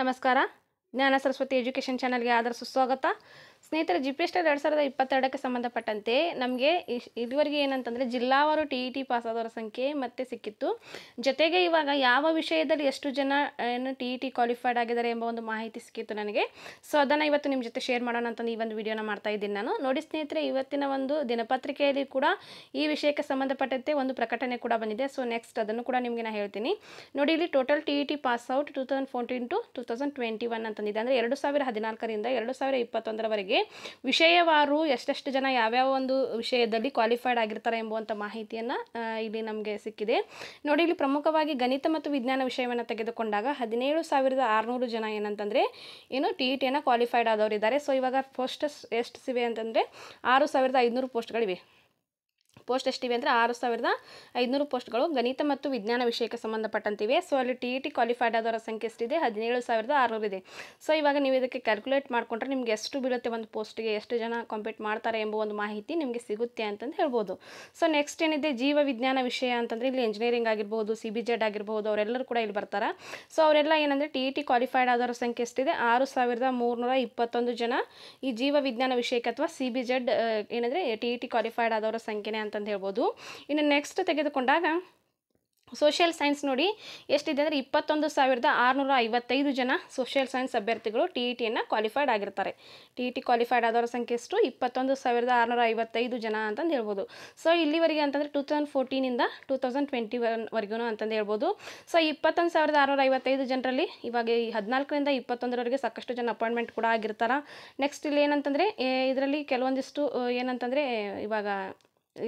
ನಮಸ್ಕಾರ ಜ್ಞಾನ ಸರಸ್ವತಿ ಎಜುಕೇಷನ್ ಚಾನಲ್ಗೆ ಆದರ ಸುಸ್ವಾಗತ ಸ್ನೇಹಿತರೆ ಜಿ ಪಿ ಎಸ್ ಎರಡು ಸಾವಿರದ ಇಪ್ಪತ್ತೆರಡಕ್ಕೆ ಸಂಬಂಧಪಟ್ಟಂತೆ ನಮಗೆ ಇದುವರೆಗೆ ಏನಂತಂದರೆ ಜಿಲ್ಲಾವಾರು ಟಿ ಇ ಟಿ ಪಾಸಾದವರ ಸಂಖ್ಯೆ ಮತ್ತೆ ಸಿಕ್ಕಿತ್ತು ಜೊತೆಗೆ ಇವಾಗ ಯಾವ ವಿಷಯದಲ್ಲಿ ಎಷ್ಟು ಜನ ಏನು ಟಿ ಇ ಟಿ ಕ್ವಾಲಿಫೈಡ್ ಆಗಿದ್ದಾರೆ ಎಂಬ ಒಂದು ಮಾಹಿತಿ ಸಿಕ್ಕಿತ್ತು ನನಗೆ ಸೊ ಅದನ್ನು ಇವತ್ತು ನಿಮ್ಮ ಜೊತೆ ಶೇರ್ ಮಾಡೋಣ ಅಂತಂದು ಈ ಒಂದು ವಿಡಿಯೋನ ಮಾಡ್ತಾ ಇದ್ದೀನಿ ನಾನು ನೋಡಿ ಸ್ನೇಹಿತರೆ ಇವತ್ತಿನ ಒಂದು ದಿನಪತ್ರಿಕೆಯಲ್ಲಿ ಕೂಡ ಈ ವಿಷಯಕ್ಕೆ ಸಂಬಂಧಪಟ್ಟಂತೆ ಒಂದು ಪ್ರಕಟಣೆ ಕೂಡ ಬಂದಿದೆ ಸೊ ನೆಕ್ಸ್ಟ್ ಅದನ್ನು ಕೂಡ ನಿಮಗೆ ನಾನು ಹೇಳ್ತೀನಿ ನೋಡಿ ಇಲ್ಲಿ total T E T pass out two thousand fourteen to two thousand twenty one ಅಂತಂದಿದೆ ಅಂದರೆ ಎರಡು ಸಾವಿರದ ಹದಿನಾಲ್ಕರಿಂದ ಎರಡು ಸಾವಿರದ ಇಪ್ಪತ್ತೊಂದರವರೆಗೆ ವಿಷಯವಾರು ಎಷ್ಟೆಷ್ಟು ಜನ ಯಾವ್ಯಾವ ಒಂದು ವಿಷಯದಲ್ಲಿ ಕ್ವಾಲಿಫೈಡ್ ಆಗಿರ್ತಾರೆ ಎಂಬುವಂಥ ಮಾಹಿತಿಯನ್ನು ಇಲ್ಲಿ ನಮಗೆ ಸಿಕ್ಕಿದೆ ನೋಡಿ ಇಲ್ಲಿ ಪ್ರಮುಖವಾಗಿ ಗಣಿತ ಮತ್ತು ವಿಜ್ಞಾನ ವಿಷಯವನ್ನು ತೆಗೆದುಕೊಂಡಾಗ ಹದಿನೇಳು ಸಾವಿರದ ಆರುನೂರು ಜನ ಏನಂತಂದರೆ ಏನು ಟಿ ಇ ಟಿಯನ್ನು ಕ್ವಾಲಿಫೈಡ್ ಆದವರಿದ್ದಾರೆ ಸೊ ಇವಾಗ ಪೋಸ್ಟಸ್ ಎಷ್ಟು ಸಿವೆ ಅಂತಂದರೆ ಆರು ಸಾವಿರದ ಐದುನೂರು ಪೋಸ್ಟ್ಗಳಿವೆ ಪೋಸ್ಟ್ ಎಷ್ಟಿವೆ ಅಂದರೆ ಆರು ಸಾವಿರದ ಐದುನೂರು ಪೋಸ್ಟ್ಗಳು ಗಣಿತ ಮತ್ತು ವಿಜ್ಞಾನ ವಿಷಯಕ್ಕೆ ಸಂಬಂಧಪಟ್ಟಂತಿವೆ ಸೊ ಅಲ್ಲಿ ಟಿ ಇ ಟಿ ಕ್ವಾಲಿಫೈಡ್ ಆದವರ ಸಂಖ್ಯೆ ಎಷ್ಟಿದೆ ಹದಿನೇಳು ಸಾವಿರದ ಆರುನೂರು ಇದೆ ಸೊ ಇವಾಗ ನೀವು ಇದಕ್ಕೆ ಕ್ಯಾಲ್ಕುಲೇಟ್ ಮಾಡಿಕೊಂಡ್ರೆ ನಿಮಗೆ ಎಷ್ಟು ಬೀಳುತ್ತೆ ಒಂದು ಪೋಸ್ಟ್ಗೆ ಎಷ್ಟು ಜನ ಕಾಂಪೀಟ್ ಮಾಡ್ತಾರೆ ಎಂಬ ಒಂದು ಮಾಹಿತಿ ನಿಮಗೆ ಸಿಗುತ್ತೆ ಅಂತಂದು ಹೇಳ್ಬೋದು ಸೊ ನೆಕ್ಸ್ಟ್ ಏನಿದೆ ಜೀವ ವಿಜ್ಞಾನ ವಿಷಯ ಅಂತಂದರೆ ಇಲ್ಲಿ ಇಂಜಿನಿಯರಿಂಗ್ ಆಗಿರ್ಬೋದು ಸಿ ಬಿ ಜೆಡ್ ಆಗಿರ್ಬೋದು ಅವರೆಲ್ಲರೂ ಕೂಡ ಇಲ್ಲಿ ಬರ್ತಾರೆ ಸೊ ಅವರೆಲ್ಲ ಏನಂದರೆ T E e T qualified ಆದವರ ಸಂಖ್ಯೆ ಎಷ್ಟಿದೆ ಆರು ಸಾವಿರದ ಮೂರುನೂರ ಇಪ್ಪತ್ತೊಂದು ಜನ ಈ ಜೀವ ವಿಜ್ಞಾನ ವಿಷಯಕ್ಕೆ ಅಥವಾ ಸಿ ಬಿ ಜೆಡ್ ಏನಂದರೆ ಟಿ ಇ ಟಿ ಕ್ವಾಲಿಫೈಡ್ ಆದವರ ಸಂಖ್ಯೆನೇ ಅಂತಂದು ಹೇಳ್ಬೋದು ಇನ್ನು ನೆಕ್ಸ್ಟ್ ತೆಗೆದುಕೊಂಡಾಗ ಸೋಷಿಯಲ್ ಸೈನ್ಸ್ ನೋಡಿ ಎಷ್ಟಿದೆ ಅಂದರೆ ಇಪ್ಪತ್ತೊಂದು ಸಾವಿರದ ಆರುನೂರ ಐವತ್ತೈದು ಜನ ಸೋಷಿಯಲ್ ಸೈನ್ಸ್ ಅಭ್ಯರ್ಥಿಗಳು ಟಿ ಇ ಟಿಯನ್ನು ಕ್ವಾಲಿಫೈಡ್ ಆಗಿರ್ತಾರೆ ಟಿ ಇ ಟಿ ಕ್ವಾಲಿಫೈಡ್ ಆದವರ ಸಂಖ್ಯೆ ಎಷ್ಟು ಇಪ್ಪತ್ತೊಂದು ಸಾವಿರದ ಆರುನೂರ ಐವತ್ತೈದು ಜನ ಅಂತಂದು ಹೇಳ್ಬೋದು ಸೊ ಇಲ್ಲಿವರೆಗೆ ಅಂತಂದರೆ ಟೂ ತೌಸಂಡ್ ಫೋರ್ಟೀನಿಂದ ಟೂ ತೌಸಂಡ್ ಟ್ವೆಂಟಿ ಒನ್ ವರೆಗೂ ಅಂತಂದು ಹೇಳ್ಬೋದು ಸೊ ಇಪ್ಪತ್ತೊಂದು ಸಾವಿರದ ಆರುನೂರ ಐವತ್ತೈದು ಜನರಲ್ಲಿ ಇವಾಗ ಈ ಹದಿನಾಲ್ಕರಿಂದ ಇಪ್ಪತ್ತೊಂದರವರೆಗೆ ಸಾಕಷ್ಟು ಜನ ಅಪಾಯಿಂಟ್ಮೆಂಟ್ ಕೂಡ ಆಗಿರ್ತಾರೆ ನೆಕ್ಸ್ಟ್ ಇಲ್ಲಿ ಏನಂತಂದರೆ ಇದರಲ್ಲಿ ಕೆಲವೊಂದಿಷ್ಟು ಏನಂತಂದರೆ ಇವಾಗ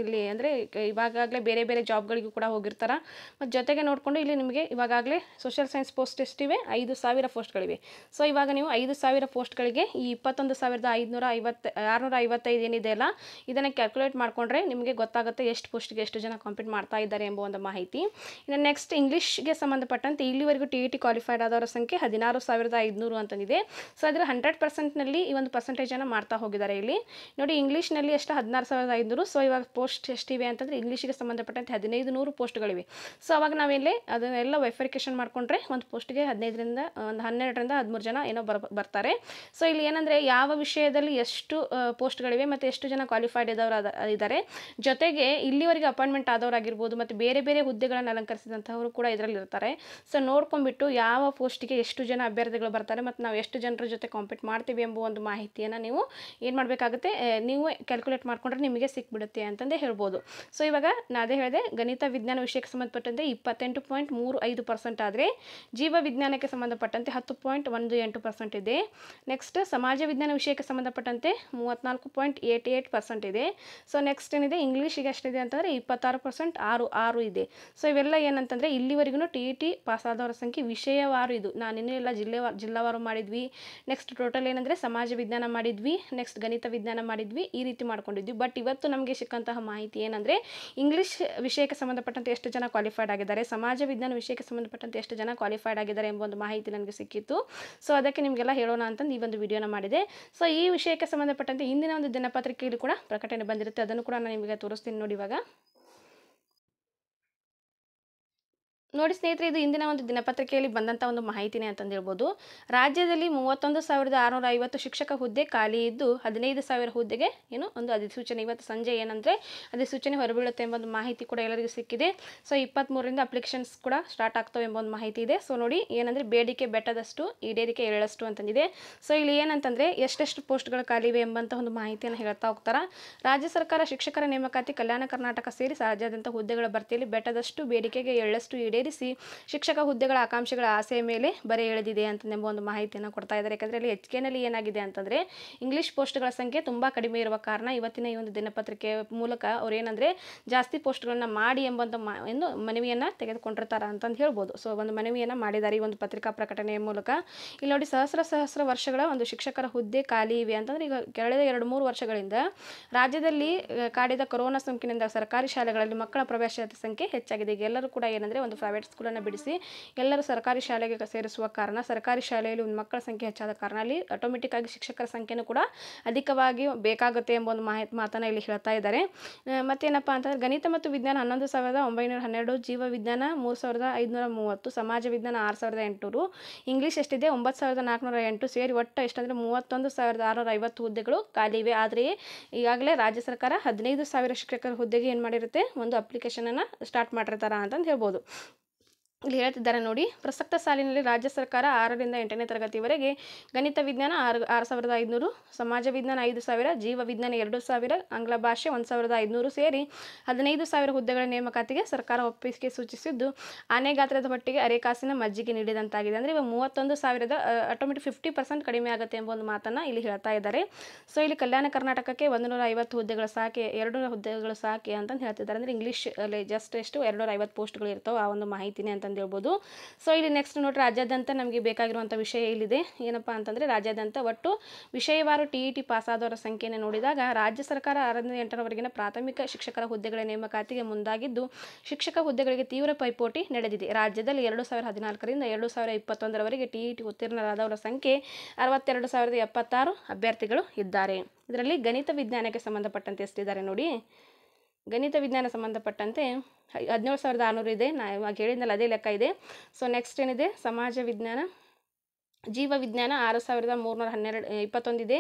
ಇಲ್ಲಿ ಅಂದರೆ ಇವಾಗಲೇ ಬೇರೆ ಬೇರೆ ಜಾಬ್ಗಳಿಗೂ ಕೂಡ ಹೋಗಿರ್ತಾರೆ ಮತ್ತು ಜೊತೆಗೆ ನೋಡಿಕೊಂಡು ಇಲ್ಲಿ ನಿಮಗೆ ಇವಾಗಲೇ ಸೋಷಿಯಲ್ ಸೈನ್ಸ್ ಪೋಸ್ಟ್ ಎಷ್ಟಿವೆ ಐದು ಸಾವಿರ ಪೋಸ್ಟ್ಗಳಿವೆ ಸೊ ಇವಾಗ ನೀವು ಐದು ಸಾವಿರ ಪೋಸ್ಟ್ಗಳಿಗೆ ಈ ಇಪ್ಪತ್ತೊಂದು ಸಾವಿರದ ಐದುನೂರ ಐವತ್ತು ಆರುನೂರ ಐವತ್ತೈದು ಏನಿದೆ ಅಲ್ಲ ಇದನ್ನು ಕ್ಯಾಲ್ಕುಲೇಟ್ ಮಾಡಿಕೊಂಡ್ರೆ ನಿಮಗೆ ಗೊತ್ತಾಗುತ್ತೆ ಎಷ್ಟು ಪೋಸ್ಟ್ಗೆ ಎಷ್ಟು ಜನ ಕಾಂಪೀಟ್ ಮಾಡ್ತಾ ಇದ್ದಾರೆ ಎಂಬ ಒಂದು ಮಾಹಿತಿ ಇನ್ನು ನೆಕ್ಸ್ಟ್ ಇಂಗ್ಲೀಷ್ಗೆ ಸಂಬಂಧಪಟ್ಟಂತೆ ಇಲ್ಲಿವರೆಗೂ ಟಿ ಇ ಟಿ ಕ್ವಾಲಿಫೈಡ್ ಆದವರ ಸಂಖ್ಯೆ ಹದಿನಾರು ಸಾವಿರದ ಐದುನೂರು ಅಂತಂದಿದೆ ಸೊ ಅದರ ಹಂಡ್ರೆಡ್ ಪರ್ಸೆಂಟ್ನಲ್ಲಿ ಈ ಒಂದು ಪರ್ಸೆಂಟೇಜನ್ನು ಮಾಡ್ತಾ ಹೋಗಿದ್ದಾರೆ ಇಲ್ಲಿ ನೋಡಿ ಇಂಗ್ಲೀಷ್ನಲ್ಲಿ ಎಷ್ಟು ಹದಿನಾರು ಸಾವಿರದ ಐದುನೂರು ಸೊ ಇವಾಗ ಪೋಸ್ಟ್ ಎಷ್ಟಿವೆ ಅಂತಂದರೆ ಇಂಗ್ಲೀಷಿಗೆ ಸಂಬಂಧಪಟ್ಟಂತೆ ಹದಿನೈದು ನೂರು ಪೋಸ್ಟ್ಗಳಿವೆ ಸೊ ಅವಾಗ ನಾವಿಲ್ಲಿ ಅದನ್ನೆಲ್ಲ ವೆರಿಫಿಕೇಶನ್ ಮಾಡಿಕೊಂಡ್ರೆ ಒಂದು ಪೋಸ್ಟ್ಗೆ ಹದಿನೈದರಿಂದ ಒಂದು ಹನ್ನೆರಡರಿಂದ ಹದಿಮೂರು ಜನ ಏನೋ ಬರ್ತಾರೆ ಸೊ ಇಲ್ಲಿ ಏನಂದರೆ ಯಾವ ವಿಷಯದಲ್ಲಿ ಎಷ್ಟು ಪೋಸ್ಟ್ಗಳಿವೆ ಮತ್ತು ಎಷ್ಟು ಜನ ಕ್ವಾಲಿಫೈಡ್ ಇದ್ದವರು ಇದ್ದಾರೆ ಜೊತೆಗೆ ಇಲ್ಲಿವರೆಗೆ ಅಪಾಯಿಂಟ್ಮೆಂಟ್ ಆದವರಾಗಿರ್ಬೋದು ಮತ್ತು ಬೇರೆ ಬೇರೆ ಹುದ್ದೆಗಳನ್ನು ಅಲಂಕರಿಸಿದಂಥವರು ಕೂಡ ಇದರಲ್ಲಿ ಇರ್ತಾರೆ ಸೊ ನೋಡ್ಕೊಂಡ್ಬಿಟ್ಟು ಯಾವ ಪೋಸ್ಟಿಗೆ ಎಷ್ಟು ಜನ ಅಭ್ಯರ್ಥಿಗಳು ಬರ್ತಾರೆ ಮತ್ತು ನಾವು ಎಷ್ಟು ಜನರ ಜೊತೆ ಕಾಂಪೀಟ್ ಮಾಡ್ತೀವಿ ಎಂಬ ಒಂದು ಮಾಹಿತಿಯನ್ನು ನೀವು ಏನು ಮಾಡಬೇಕಾಗುತ್ತೆ ನೀವು ಕ್ಯಾಲ್ಕುಲೇಟ್ ಮಾಡಿಕೊಂಡ್ರೆ ನಿಮಗೆ ಸಿಕ್ಬಿಡುತ್ತೆ ಅಂತ ಅಂತಂದೇ ಹೇಳ್ಬೋದು ಸೊ ಇವಾಗ ನಾನೇ ಅದೇ ಹೇಳಿದೆ ಗಣಿತ ವಿಜ್ಞಾನ ವಿಷಯಕ್ಕೆ ಸಂಬಂಧಪಟ್ಟಂತೆ ಇಪ್ಪತ್ತೆಂಟು ಪಾಯಿಂಟ್ ಮೂರು ಐದು ಪರ್ಸೆಂಟ್ ಆದರೆ ಜೀವ ವಿಜ್ಞಾನಕ್ಕೆ ಸಂಬಂಧಪಟ್ಟಂತೆ ಹತ್ತು ಪಾಯಿಂಟ್ ಒಂದು ಎಂಟು ಪರ್ಸೆಂಟ್ ಇದೆ ನೆಕ್ಸ್ಟ್ ಸಮಾಜ ವಿಜ್ಞಾನ ವಿಷಯಕ್ಕೆ ಸಂಬಂಧಪಟ್ಟಂತೆ ಮೂವತ್ತ್ನಾಲ್ಕು ಪಾಯಿಂಟ್ ಏಟ್ ಏಟ್ ಪರ್ಸೆಂಟ್ ಇದೆ ಸೊ ನೆಕ್ಸ್ಟ್ ಏನಿದೆ ಇಂಗ್ಲೀಷಿಗೆ ಎಷ್ಟಿದೆ ಅಂತಂದರೆ ಇಪ್ಪತ್ತಾರು ಪರ್ಸೆಂಟ್ ಆರು ಆರು ಇದೆ ಸೊ ಇವೆಲ್ಲ ಏನಂತಂದರೆ ಇಲ್ಲಿವರೆಗೂ ಟಿ ಇ e ಟಿ ಪಾಸಾದವರ ಸಂಖ್ಯೆ ವಿಷಯವಾರು ಇದು ನಾನು ಇನ್ನೂ ಎಲ್ಲ ಜಿಲ್ಲೆವಾರು ಜಿಲ್ಲಾವಾರು ಮಾಡಿದ್ವಿ ನೆಕ್ಸ್ಟ್ ಟೋಟಲ್ ಏನಂದರೆ ಸಮಾಜ ವಿಜ್ಞಾನ ಮಾಡಿದ್ವಿ ನೆಕ್ಸ್ಟ್ ಗಣಿತ ವಿಜ್ಞಾನ ಮಾಡಿದ್ವಿ ಈ ರೀತಿ ಮಾಡ್ಕೊಂಡಿದ್ವಿ ಬಟ್ ಇವತ್ತು ನಮಗೆ ಸಿಕ್ಕಂಥ ಸಿಗುವಂತಹ ಮಾಹಿತಿ ಏನಂದರೆ ಇಂಗ್ಲೀಷ್ ವಿಷಯಕ್ಕೆ ಸಂಬಂಧಪಟ್ಟಂತೆ ಎಷ್ಟು ಜನ ಕ್ವಾಲಿಫೈಡ್ ಆಗಿದ್ದಾರೆ ಸಮಾಜ ವಿಜ್ಞಾನ ವಿಷಯಕ್ಕೆ ಸಂಬಂಧಪಟ್ಟಂತೆ ಎಷ್ಟು ಜನ ಕ್ವಾಲಿಫೈಡ್ ಆಗಿದ್ದಾರೆ ಎಂಬ ಒಂದು ಮಾಹಿತಿ ನನಗೆ ಸಿಕ್ಕಿತ್ತು ಸೊ ಅದಕ್ಕೆ ನಿಮಗೆಲ್ಲ ಹೇಳೋಣ ಅಂತ ಈ ಒಂದು ವಿಡಿಯೋನ ಮಾಡಿದೆ ಸೊ ಈ ವಿಷಯಕ್ಕೆ ಸಂಬಂಧಪಟ್ಟಂತೆ ಹಿಂದಿನ ಒಂದು ದಿನಪತ್ರಿಕೆಯಲ್ಲಿ ಕೂಡ ಪ್ರಕಟಣೆ ಬಂದಿರುತ್ತೆ ಅದನ್ನು ಕೂಡ ನಾನು ನಿಮಗೆ ತೋರಿಸ್ತೀನಿ ನೋಡಿ ಇವಾಗ ನೋಡಿ ಸ್ನೇಹಿತರೆ ಇದು ಇಂದಿನ ಒಂದು ದಿನಪತ್ರಿಕೆಯಲ್ಲಿ ಬಂದಂಥ ಒಂದು ಮಾಹಿತಿನೇ ಹೇಳ್ಬೋದು ರಾಜ್ಯದಲ್ಲಿ ಮೂವತ್ತೊಂದು ಸಾವಿರದ ಆರುನೂರ ಐವತ್ತು ಶಿಕ್ಷಕ ಹುದ್ದೆ ಖಾಲಿ ಇದ್ದು ಹದಿನೈದು ಸಾವಿರ ಹುದ್ದೆಗೆ ಏನು ಒಂದು ಅಧಿಸೂಚನೆ ಇವತ್ತು ಸಂಜೆ ಏನಂದರೆ ಅಧಿಸೂಚನೆ ಹೊರಬೀಳುತ್ತೆ ಎಂಬ ಒಂದು ಮಾಹಿತಿ ಕೂಡ ಎಲ್ಲರಿಗೂ ಸಿಕ್ಕಿದೆ ಸೊ ಇಪ್ಪತ್ತ್ಮೂರರಿಂದ ಅಪ್ಲಿಕೇಶನ್ಸ್ ಕೂಡ ಸ್ಟಾರ್ಟ್ ಆಗ್ತವೆ ಎಂಬ ಒಂದು ಮಾಹಿತಿ ಇದೆ ಸೊ ನೋಡಿ ಏನಂದ್ರೆ ಬೇಡಿಕೆ ಬೆಟ್ಟದಷ್ಟು ಈಡೇರಿಕೆ ಏಳಷ್ಟು ಅಂತಂದಿದೆ ಸೊ ಇಲ್ಲಿ ಏನಂತಂದ್ರೆ ಎಷ್ಟೆಷ್ಟು ಪೋಸ್ಟ್ಗಳು ಖಾಲಿ ಇವೆ ಎಂಬಂಥ ಒಂದು ಮಾಹಿತಿಯನ್ನು ಹೇಳ್ತಾ ಹೋಗ್ತಾರೆ ರಾಜ್ಯ ಸರ್ಕಾರ ಶಿಕ್ಷಕರ ನೇಮಕಾತಿ ಕಲ್ಯಾಣ ಕರ್ನಾಟಕ ಸೇರಿ ರಾಜ್ಯಾದ್ಯಂತ ಹುದ್ದೆಗಳ ಭರ್ತಿಯಲ್ಲಿ ಬೆಟ್ಟದಷ್ಟು ಬೇಡಿಕೆಗೆ ಏಳಷ್ಟು ಈಡೇ ಸೇರಿಸಿ ಶಿಕ್ಷಕ ಹುದ್ದೆಗಳ ಆಕಾಂಕ್ಷೆಗಳ ಆಸೆಯ ಮೇಲೆ ಬರೆ ಎಳೆದಿದೆ ಅಂತನೆಂಬ ಒಂದು ಮಾಹಿತಿಯನ್ನು ಕೊಡ್ತಾ ಇದ್ದಾರೆ ಯಾಕಂದರೆ ಇಲ್ಲಿ ಕೆನಲ್ಲಿ ಏನಾಗಿದೆ ಅಂತಂದರೆ ಇಂಗ್ಲೀಷ್ ಪೋಸ್ಟ್ಗಳ ಸಂಖ್ಯೆ ತುಂಬ ಕಡಿಮೆ ಇರುವ ಕಾರಣ ಇವತ್ತಿನ ಈ ಒಂದು ದಿನಪತ್ರಿಕೆ ಮೂಲಕ ಅವ್ರು ಏನಂದರೆ ಜಾಸ್ತಿ ಪೋಸ್ಟ್ಗಳನ್ನ ಮಾಡಿ ಎಂಬಂಥ ಎಂದು ಮನವಿಯನ್ನು ತೆಗೆದುಕೊಂಡಿರ್ತಾರೆ ಅಂತಂದು ಹೇಳ್ಬೋದು ಸೊ ಒಂದು ಮನವಿಯನ್ನು ಮಾಡಿದ್ದಾರೆ ಈ ಒಂದು ಪತ್ರಿಕಾ ಪ್ರಕಟಣೆಯ ಮೂಲಕ ಇಲ್ಲಿ ನೋಡಿ ಸಹಸ್ರ ಸಹಸ್ರ ವರ್ಷಗಳ ಒಂದು ಶಿಕ್ಷಕರ ಹುದ್ದೆ ಖಾಲಿ ಇವೆ ಅಂತಂದರೆ ಈಗ ಕಳೆದ ಎರಡು ಮೂರು ವರ್ಷಗಳಿಂದ ರಾಜ್ಯದಲ್ಲಿ ಕಾಡಿದ ಕೊರೋನಾ ಸೋಂಕಿನಿಂದ ಸರ್ಕಾರಿ ಶಾಲೆಗಳಲ್ಲಿ ಮಕ್ಕಳ ಪ್ರವೇಶದ ಸಂಖ್ಯೆ ಹೆಚ್ಚಾಗಿದೆ ಈಗ ಎಲ್ಲರೂ ಕೂಡ ಏನಂದರೆ ಒಂದು ಪ್ರೈವೇಟ್ ಸ್ಕೂಲನ್ನು ಬಿಡಿಸಿ ಎಲ್ಲರೂ ಸರ್ಕಾರಿ ಶಾಲೆಗೆ ಸೇರಿಸುವ ಕಾರಣ ಸರ್ಕಾರಿ ಶಾಲೆಯಲ್ಲಿ ಒಂದು ಮಕ್ಕಳ ಸಂಖ್ಯೆ ಹೆಚ್ಚಾದ ಕಾರಣ ಅಲ್ಲಿ ಆಟೋಮೆಟಿಕ್ಕಾಗಿ ಆಗಿ ಶಿಕ್ಷಕರ ಸಂಖ್ಯೆನೂ ಕೂಡ ಅಧಿಕವಾಗಿ ಬೇಕಾಗುತ್ತೆ ಎಂಬ ಒಂದು ಮಾಹಿತಿ ಮಾತನ್ನು ಇಲ್ಲಿ ಹೇಳ್ತಾ ಇದ್ದಾರೆ ಮತ್ತೇನಪ್ಪ ಅಂತಂದರೆ ಗಣಿತ ಮತ್ತು ವಿಜ್ಞಾನ ಹನ್ನೊಂದು ಸಾವಿರದ ಒಂಬೈನೂರ ಹನ್ನೆರಡು ಜೀವ ವಿಜ್ಞಾನ ಮೂರು ಸಾವಿರದ ಐದುನೂರ ಮೂವತ್ತು ಸಮಾಜ ವಿಜ್ಞಾನ ಆರು ಸಾವಿರದ ಎಂಟುನೂರು ಇಂಗ್ಲೀಷ್ ಎಷ್ಟಿದೆ ಒಂಬತ್ತು ಸಾವಿರದ ನಾಲ್ಕುನೂರ ಎಂಟು ಸೇರಿ ಒಟ್ಟು ಎಷ್ಟಂದರೆ ಮೂವತ್ತೊಂದು ಸಾವಿರದ ಆರುನೂರ ಐವತ್ತು ಹುದ್ದೆಗಳು ಖಾಲಿ ಇವೆ ಆದರೆ ಈಗಾಗಲೇ ರಾಜ್ಯ ಸರ್ಕಾರ ಹದಿನೈದು ಸಾವಿರ ಶಿಕ್ಷಕರ ಹುದ್ದೆಗೆ ಏನು ಮಾಡಿರುತ್ತೆ ಒಂದು ಅಪ್ಲಿಕೇಶನನ್ನು ಸ್ಟಾರ್ಟ್ ಮಾಡಿರ್ತಾರ ಅಂತಂದು ಹೇಳ್ಬೋದು ಇಲ್ಲಿ ಹೇಳ್ತಿದ್ದಾರೆ ನೋಡಿ ಪ್ರಸಕ್ತ ಸಾಲಿನಲ್ಲಿ ರಾಜ್ಯ ಸರ್ಕಾರ ಆರರಿಂದ ಎಂಟನೇ ತರಗತಿವರೆಗೆ ಗಣಿತ ವಿಜ್ಞಾನ ಆರು ಆರು ಸಾವಿರದ ಐದುನೂರು ಸಮಾಜ ವಿಜ್ಞಾನ ಐದು ಸಾವಿರ ಜೀವ ವಿಜ್ಞಾನ ಎರಡು ಸಾವಿರ ಆಂಗ್ಲ ಭಾಷೆ ಒಂದು ಸಾವಿರದ ಐದುನೂರು ಸೇರಿ ಹದಿನೈದು ಸಾವಿರ ಹುದ್ದೆಗಳ ನೇಮಕಾತಿಗೆ ಸರ್ಕಾರ ಒಪ್ಪಿಗೆ ಸೂಚಿಸಿದ್ದು ಆನೆ ಗಾತ್ರದ ಮಟ್ಟಿಗೆ ಅರೆಕಾಸಿನ ಮಜ್ಜಿಗೆ ನೀಡಿದಂತಾಗಿದೆ ಅಂದರೆ ಇವಾಗ ಮೂವತ್ತೊಂದು ಸಾವಿರದ ಆಟೋಮೆಟಿಕ್ ಫಿಫ್ಟಿ ಪರ್ಸೆಂಟ್ ಕಡಿಮೆ ಆಗುತ್ತೆ ಎಂಬ ಒಂದು ಮಾತನ್ನು ಇಲ್ಲಿ ಹೇಳ್ತಾ ಇದ್ದಾರೆ ಸೊ ಇಲ್ಲಿ ಕಲ್ಯಾಣ ಕರ್ನಾಟಕಕ್ಕೆ ಒಂದುನೂರ ಐವತ್ತು ಹುದ್ದೆಗಳ ಸಾಕೆ ಎರಡು ನೂರ ಹುದ್ದೆಗಳು ಸಾಕೆ ಅಂತಂದು ಹೇಳ್ತಿದ್ದಾರೆ ಅಂದರೆ ಇಂಗ್ಲೀಷ್ ಅಲ್ಲಿ ಜಸ್ಟ್ ಎಷ್ಟು ಎರಡು ನೂರ ಐವತ್ತು ಪೋಸ್ಟ್ಗಳು ಇರ್ತವೆ ಆ ಒಂದು ಮಾಹಿತಿನೇ ಅಂತ ಅಂತಂದು ಹೇಳ್ಬೋದು ಸೊ ಇಲ್ಲಿ ನೆಕ್ಸ್ಟ್ ನೋಡಿರಿ ರಾಜ್ಯಾದ್ಯಂತ ನಮಗೆ ಬೇಕಾಗಿರುವಂಥ ವಿಷಯ ಇಲ್ಲಿದೆ ಏನಪ್ಪ ಅಂತಂದರೆ ರಾಜ್ಯಾದ್ಯಂತ ಒಟ್ಟು ವಿಷಯವಾರು ಟಿ ಇ ಟಿ ಪಾಸಾದವರ ಸಂಖ್ಯೆಯನ್ನು ನೋಡಿದಾಗ ರಾಜ್ಯ ಸರ್ಕಾರ ಆರರಿಂದ ಎಂಟರವರೆಗಿನ ಪ್ರಾಥಮಿಕ ಶಿಕ್ಷಕರ ಹುದ್ದೆಗಳ ನೇಮಕಾತಿಗೆ ಮುಂದಾಗಿದ್ದು ಶಿಕ್ಷಕ ಹುದ್ದೆಗಳಿಗೆ ತೀವ್ರ ಪೈಪೋಟಿ ನಡೆದಿದೆ ರಾಜ್ಯದಲ್ಲಿ ಎರಡು ಸಾವಿರದ ಹದಿನಾಲ್ಕರಿಂದ ಎರಡು ಸಾವಿರ ಇಪ್ಪತ್ತೊಂದರವರೆಗೆ ಟಿ ಇ e ಉತ್ತೀರ್ಣರಾದವರ ಸಂಖ್ಯೆ ಅರವತ್ತೆರಡು ಸಾವಿರದ ಎಪ್ಪತ್ತಾರು ಅಭ್ಯರ್ಥಿಗಳು ಇದ್ದಾರೆ ಇದರಲ್ಲಿ ಗಣಿತ ವಿಜ್ಞಾನಕ್ಕೆ ಸಂಬಂಧಪಟ್ಟಂತೆ ಎಷ್ಟಿದ್ದಾರೆ ನೋಡಿ ಗಣಿತ ವಿಜ್ಞಾನ ಸಂಬಂಧಪಟ್ಟಂತೆ ಹದಿನೇಳು ಸಾವಿರದ ಆರುನೂರು ಇದೆ ನಾ ಇವಾಗ ಹೇಳಿದ್ನಲ್ಲ ಅದೇ ಲೆಕ್ಕ ಇದೆ ಸೊ ನೆಕ್ಸ್ಟ್ ಏನಿದೆ ಸಮಾಜ ವಿಜ್ಞಾನ ಜೀವ ವಿಜ್ಞಾನ ಆರು ಸಾವಿರದ ಮೂರುನೂರ ಹನ್ನೆರಡು ಇಪ್ಪತ್ತೊಂದಿದೆ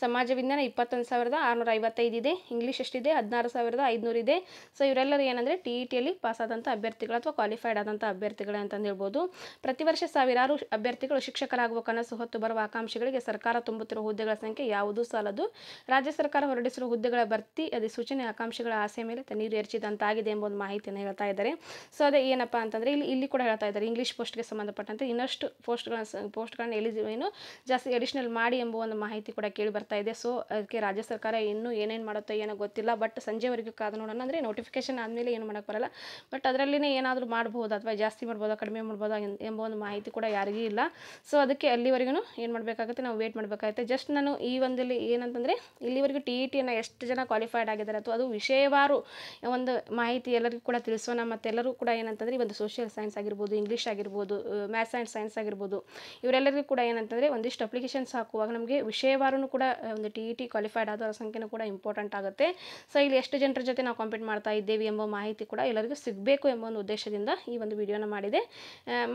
ಸಮಾಜ ವಿಜ್ಞಾನ ಇಪ್ಪತ್ತೊಂದು ಸಾವಿರದ ಆರುನೂರ ಐವತ್ತೈದು ಇದೆ ಇಂಗ್ಲೀಷ್ ಎಷ್ಟಿದೆ ಹದಿನಾರು ಸಾವಿರದ ಐದುನೂರು ಇದೆ ಸೊ ಇವರೆಲ್ಲರೂ ಏನಂದರೆ ಟಿ ಇ e ಟಿಯಲ್ಲಿ ಪಾಸಾದಂಥ ಅಭ್ಯರ್ಥಿಗಳು ಅಥವಾ ಕ್ವಾಲಿಫೈಡ್ ಆದಂಥ ಅಭ್ಯರ್ಥಿಗಳೇ ಅಂತಂದು ಹೇಳ್ಬೋದು ಪ್ರತಿ ವರ್ಷ ಸಾವಿರಾರು ಅಭ್ಯರ್ಥಿಗಳು ಶಿಕ್ಷಕರಾಗುವ ಕನಸು ಹೊತ್ತು ಬರುವ ಆಕಾಂಕ್ಷಿಗಳಿಗೆ ಸರ್ಕಾರ ತುಂಬುತ್ತಿರುವ ಹುದ್ದೆಗಳ ಸಂಖ್ಯೆ ಯಾವುದೂ ಸಾಲದು ರಾಜ್ಯ ಸರ್ಕಾರ ಹೊರಡಿಸಿರುವ ಹುದ್ದೆಗಳ ಭರ್ತಿ ಅಧಿಸೂಚನೆ ಆಕಾಂಕ್ಷಿಗಳ ಆಸೆ ಮೇಲೆ ನೀರು ಎರಚಿದಂತಾಗಿದೆ ಎಂಬ ಒಂದು ಮಾಹಿತಿಯನ್ನು ಹೇಳ್ತಾ ಇದ್ದಾರೆ ಸೊ ಅದೇ ಏನಪ್ಪ ಅಂತಂದರೆ ಇಲ್ಲಿ ಇಲ್ಲಿ ಕೂಡ ಹೇಳ್ತಾ ಇದ್ದಾರೆ ಇಂಗ್ಲೀಷ್ ಪೋಸ್ಟ್ಗೆ ಸಂಬಂಧಪಟ್ಟಂತೆ ಇನ್ನಷ್ಟು ಪೋಸ್ಟ್ಗಳ ಪೋಸ್ಟ್ ಶಿಕ್ಷಕರನ್ನು ಏನು ಜಾಸ್ತಿ ಅಡಿಷನಲ್ ಮಾಡಿ ಎಂಬ ಒಂದು ಮಾಹಿತಿ ಕೂಡ ಕೇಳಿ ಬರ್ತಾ ಇದೆ ಸೊ ಅದಕ್ಕೆ ರಾಜ್ಯ ಸರ್ಕಾರ ಇನ್ನೂ ಏನೇನು ಮಾಡುತ್ತೋ ಏನೋ ಗೊತ್ತಿಲ್ಲ ಬಟ್ ಸಂಜೆವರೆಗೂ ಕಾದು ನೋಡೋಣ ಅಂದರೆ ನೋಟಿಫಿಕೇಶನ್ ಆದಮೇಲೆ ಏನು ಮಾಡೋಕ್ಕೆ ಬರಲ್ಲ ಬಟ್ ಅದರಲ್ಲಿನೇ ಏನಾದರೂ ಮಾಡ್ಬೋದು ಅಥವಾ ಜಾಸ್ತಿ ಮಾಡ್ಬೋದಾ ಕಡಿಮೆ ಮಾಡ್ಬೋದಾ ಎಂಬ ಒಂದು ಮಾಹಿತಿ ಕೂಡ ಯಾರಿಗೂ ಇಲ್ಲ ಸೊ ಅದಕ್ಕೆ ಅಲ್ಲಿವರೆಗೂ ಏನು ಮಾಡಬೇಕಾಗುತ್ತೆ ನಾವು ವೇಟ್ ಮಾಡಬೇಕಾಗುತ್ತೆ ಜಸ್ಟ್ ನಾನು ಈ ಒಂದಲ್ಲಿ ಏನಂತಂದರೆ ಇಲ್ಲಿವರೆಗೂ ಟಿ ಇ e ಟಿಯನ್ನು ಎಷ್ಟು ಜನ ಕ್ವಾಲಿಫೈಡ್ ಆಗಿದ್ದಾರೆ ಅಥವಾ ಅದು ವಿಷಯವಾರು ಒಂದು ಮಾಹಿತಿ ಎಲ್ಲರಿಗೂ ಕೂಡ ತಿಳಿಸೋಣ ಮತ್ತೆಲ್ಲರೂ ಕೂಡ ಏನಂತಂದರೆ ಒಂದು ಸೋಷಿಯಲ್ ಸೈನ್ಸ್ ಆಗಿರ್ಬೋದು ಇಂಗ್ಲೀಷ್ ಆಗಿರ್ಬೋದು ಮ್ಯಾಥ್ಸ್ ಆ್ಯಂಡ್ ಸೈನ್ಸ್ ಆಗಿರ್ಬೋದು ಇವರೆಲ್ಲ ಎಲ್ಲರಿಗೂ ಕೂಡ ಏನಂತಂದರೆ ಒಂದಿಷ್ಟು ಅಪ್ಲಿಕೇಶನ್ಸ್ ಹಾಕುವಾಗ ನಮಗೆ ವಿಷಯವಾರು ಕೂಡ ಒಂದು ಟಿ ಇ ಟಿ ಕ್ವಾಲಿಫೈಡ್ ಆದವರ ಸಂಖ್ಯೆನೂ ಕೂಡ ಇಂಪಾರ್ಟೆಂಟ್ ಆಗುತ್ತೆ ಸೊ ಇಲ್ಲಿ ಎಷ್ಟು ಜನರ ಜೊತೆ ನಾವು ಕಂಪೀಟ್ ಮಾಡ್ತಾ ಇದ್ದೇವೆ ಎಂಬ ಮಾಹಿತಿ ಕೂಡ ಎಲ್ಲರಿಗೂ ಸಿಗಬೇಕು ಎಂಬ ಒಂದು ಉದ್ದೇಶದಿಂದ ಈ ಒಂದು ವಿಡಿಯೋನ ಮಾಡಿದೆ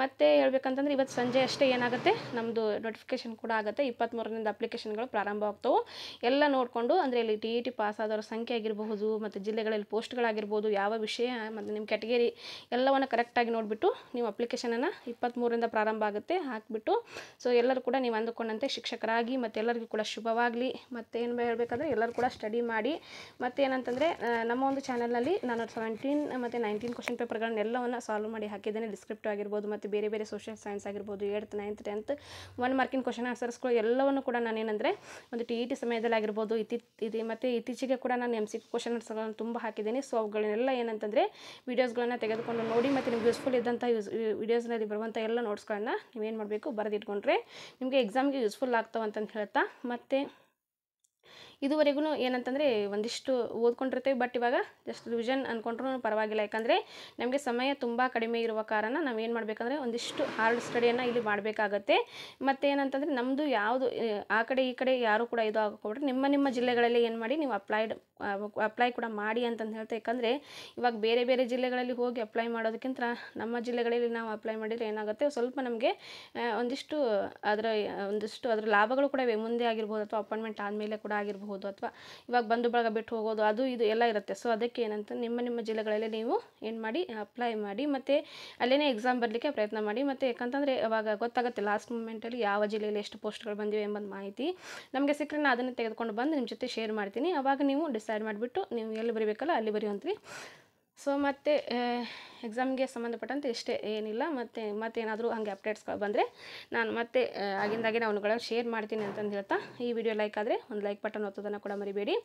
ಮತ್ತು ಹೇಳ್ಬೇಕಂತಂದರೆ ಇವತ್ತು ಸಂಜೆ ಅಷ್ಟೇ ಏನಾಗುತ್ತೆ ನಮ್ಮದು ನೋಟಿಫಿಕೇಶನ್ ಕೂಡ ಆಗುತ್ತೆ ಇಪ್ಪತ್ತ್ಮೂರರಿಂದ ಅಪ್ಲಿಕೇಶನ್ಗಳು ಪ್ರಾರಂಭ ಆಗ್ತವೆ ಎಲ್ಲ ನೋಡಿಕೊಂಡು ಅಂದರೆ ಇಲ್ಲಿ ಟಿ ಇ ಟಿ ಪಾಸ್ ಆದವರ ಸಂಖ್ಯೆ ಆಗಿರಬಹುದು ಮತ್ತು ಜಿಲ್ಲೆಗಳಲ್ಲಿ ಪೋಸ್ಟ್ಗಳಾಗಿರ್ಬೋದು ಯಾವ ವಿಷಯ ಮತ್ತು ನಿಮ್ಮ ಕ್ಯಾಟಗರಿ ಎಲ್ಲವನ್ನು ಕರೆಕ್ಟಾಗಿ ನೋಡಿಬಿಟ್ಟು ನೀವು ಅಪ್ಲಿಕೇಶನನ್ನು ಇಪ್ಪತ್ತ್ಮೂರಿಂದ ಪ್ರಾರಂಭ ಆಗುತ್ತೆ ಹಾಕಿಬಿಟ್ಟು ಸೊ ಎಲ್ಲರೂ ಕೂಡ ನೀವು ಅಂದುಕೊಂಡಂತೆ ಶಿಕ್ಷಕರಾಗಿ ಮತ್ತು ಎಲ್ಲರಿಗೂ ಕೂಡ ಶುಭವಾಗಲಿ ಏನು ಹೇಳಬೇಕಂದ್ರೆ ಎಲ್ಲರೂ ಕೂಡ ಸ್ಟಡಿ ಮಾಡಿ ಏನಂತಂದರೆ ನಮ್ಮ ಒಂದು ಚಾನಲ್ನಲ್ಲಿ ನಾನು ಸೆವೆಂಟೀನ್ ಮತ್ತು ನೈನ್ಟೀನ್ ಕ್ವಶನ್ ಪೇಪರ್ಗಳನ್ನೆಲ್ಲವನ್ನು ಸಾಲ್ವ್ ಮಾಡಿ ಹಾಕಿದ್ದೇನೆ ಡಿಸ್ಕ್ರಿಪ್ಟ್ ಆಗಿರ್ಬೋದು ಮತ್ತು ಬೇರೆ ಬೇರೆ ಸೋಷಿಯಲ್ ಸೈನ್ಸ್ ಆಗಿರ್ಬೋದು ಏಯ್ತ್ ನೈನ್ತ್ ಟೆಂತ್ ಒನ್ ಮಾರ್ಕಿನ ಕ್ವಶನ್ ಆನ್ಸರ್ಸ್ಗಳು ಎಲ್ಲವನ್ನು ಕೂಡ ನಾನು ಏನಂದರೆ ಒಂದು ಟಿ ಇ ಟಿ ಸಮಯದಲ್ಲಿ ಆಗಿರ್ಬೋದು ಇತಿ ಇದು ಮತ್ತು ಇತ್ತೀಚೆಗೆ ಕೂಡ ನಾನು ಎಮ್ ಸಿ ಕ್ವಶನ್ ಆನ್ಸರ್ಗಳನ್ನು ತುಂಬ ಹಾಕಿದ್ದೀನಿ ಸೊ ಅವುಗಳನ್ನೆಲ್ಲ ಏನಂತಂದರೆ ವೀಡಿಯೋಸ್ಗಳನ್ನು ತೆಗೆದುಕೊಂಡು ನೋಡಿ ಮತ್ತು ನಿಮ್ಗೆ ಯೂಸ್ಫುಲ್ ಇದ್ದಂಥ ಯೂಸ್ ವೀಡಿಯೋಸ್ನಲ್ಲಿ ಬರುವಂಥ ಎಲ್ಲ ನೋಟ್ಸ್ಗಳನ್ನು ನೀವೇನು ಮಾಡಬೇಕು ಬರೆದಿಟ್ಕೊಂಡು ಮಾಡಿಕೊಂಡ್ರೆ ನಿಮಗೆ ಎಕ್ಸಾಮ್ಗೆ ಯೂಸ್ಫುಲ್ ಆಗ್ತಾವಂತಂದು ಹೇಳ್ತಾ ಮತ್ತು ಇದುವರೆಗೂ ಏನಂತಂದರೆ ಒಂದಿಷ್ಟು ಓದ್ಕೊಂಡಿರ್ತೇವೆ ಬಟ್ ಇವಾಗ ಜಸ್ಟ್ ರಿವಿಷನ್ ಅಂದ್ಕೊಂಡ್ರೂ ಪರವಾಗಿಲ್ಲ ಯಾಕಂದರೆ ನಮಗೆ ಸಮಯ ತುಂಬ ಕಡಿಮೆ ಇರುವ ಕಾರಣ ನಾವು ಏನು ಮಾಡಬೇಕಂದ್ರೆ ಒಂದಿಷ್ಟು ಹಾರ್ಡ್ ಸ್ಟಡಿಯನ್ನು ಇಲ್ಲಿ ಮಾಡಬೇಕಾಗತ್ತೆ ಮತ್ತು ಏನಂತಂದರೆ ನಮ್ಮದು ಯಾವುದು ಆ ಕಡೆ ಈ ಕಡೆ ಯಾರು ಕೂಡ ಇದು ಹಾಕೋಬಿಟ್ರೆ ನಿಮ್ಮ ನಿಮ್ಮ ಜಿಲ್ಲೆಗಳಲ್ಲಿ ಏನು ಮಾಡಿ ನೀವು ಅಪ್ಲೈಡ್ ಅಪ್ಲೈ ಕೂಡ ಮಾಡಿ ಅಂತಂದು ಹೇಳ್ತಾ ಯಾಕಂದರೆ ಇವಾಗ ಬೇರೆ ಬೇರೆ ಜಿಲ್ಲೆಗಳಲ್ಲಿ ಹೋಗಿ ಅಪ್ಲೈ ಮಾಡೋದಕ್ಕಿಂತ ನಮ್ಮ ಜಿಲ್ಲೆಗಳಲ್ಲಿ ನಾವು ಅಪ್ಲೈ ಮಾಡಿದರೆ ಏನಾಗುತ್ತೆ ಸ್ವಲ್ಪ ನಮಗೆ ಒಂದಿಷ್ಟು ಅದರ ಒಂದಿಷ್ಟು ಅದರ ಲಾಭಗಳು ಕೂಡ ಮುಂದೆ ಆಗಿರ್ಬೋದು ಅಥವಾ ಅಪಾಯಿಂಟ್ಮೆಂಟ್ ಆದಮೇಲೆ ಕೂಡ ಕೂಡ ಆಗಿರಬಹುದು ಅಥವಾ ಇವಾಗ ಬಂದು ಬಳಗ ಬಿಟ್ಟು ಹೋಗೋದು ಅದು ಇದು ಎಲ್ಲ ಇರುತ್ತೆ ಸೊ ಅದಕ್ಕೆ ಏನಂತ ನಿಮ್ಮ ನಿಮ್ಮ ಜಿಲ್ಲೆಗಳಲ್ಲಿ ನೀವು ಏನು ಮಾಡಿ ಅಪ್ಲೈ ಮಾಡಿ ಮತ್ತು ಅಲ್ಲೇ ಎಕ್ಸಾಮ್ ಬರಲಿಕ್ಕೆ ಪ್ರಯತ್ನ ಮಾಡಿ ಮತ್ತು ಯಾಕಂತಂದರೆ ಇವಾಗ ಗೊತ್ತಾಗುತ್ತೆ ಲಾಸ್ಟ್ ಮೂಮೆಂಟಲ್ಲಿ ಯಾವ ಜಿಲ್ಲೆಯಲ್ಲಿ ಎಷ್ಟು ಪೋಸ್ಟ್ಗಳು ಬಂದಿವೆ ಎಂಬ ಮಾಹಿತಿ ನಮಗೆ ಸಿಕ್ಕರೆ ನಾನು ಅದನ್ನು ತೆಗೆದುಕೊಂಡು ಬಂದು ನಿಮ್ಮ ಜೊತೆ ಶೇರ್ ಮಾಡ್ತೀನಿ ಅವಾಗ ನೀವು ಡಿಸೈಡ್ ಮಾಡಿಬಿಟ್ಟು ನೀವು ಎಲ್ಲಿ ಬರೀಬೇಕಲ್ಲ ಅಲ್ಲಿ ಬರೆಯುವಂತ್ರಿ ಸೊ ಮತ್ತು ಎಕ್ಸಾಮ್ಗೆ ಸಂಬಂಧಪಟ್ಟಂತೆ ಇಷ್ಟೇ ಏನಿಲ್ಲ ಮತ್ತು ಮತ್ತೇನಾದರೂ ಹಾಗೆ ಅಪ್ಡೇಟ್ಸ್ಗಳು ಬಂದರೆ ನಾನು ಮತ್ತೆ ಆಗಿಂದಾಗಿನ ಅವನುಗಳನ್ನು ಶೇರ್ ಮಾಡ್ತೀನಿ ಅಂತಂದು ಹೇಳ್ತಾ ಈ ವಿಡಿಯೋ ಲೈಕ್ ಆದರೆ ಒಂದು ಲೈಕ್ ಬಟನ್ ಒತ್ತೋದನ್ನು ಕೂಡ ಮರಿಬೇಡಿ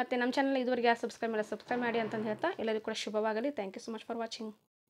ಮತ್ತು ನಮ್ಮ ಚಾನಲ್ ಇದುವರೆಗೆ ಸಬ್ಸ್ಕ್ರೈಬ್ ಮಾಡಿ ಸಬ್ಸ್ಕ್ರೈಬ್ ಮಾಡಿ ಅಂತಂದು ಹೇಳ್ತಾ ಎಲ್ಲರಿಗೂ ಕೂಡ ಶುಭವಾಗಲಿ thank you so much for watching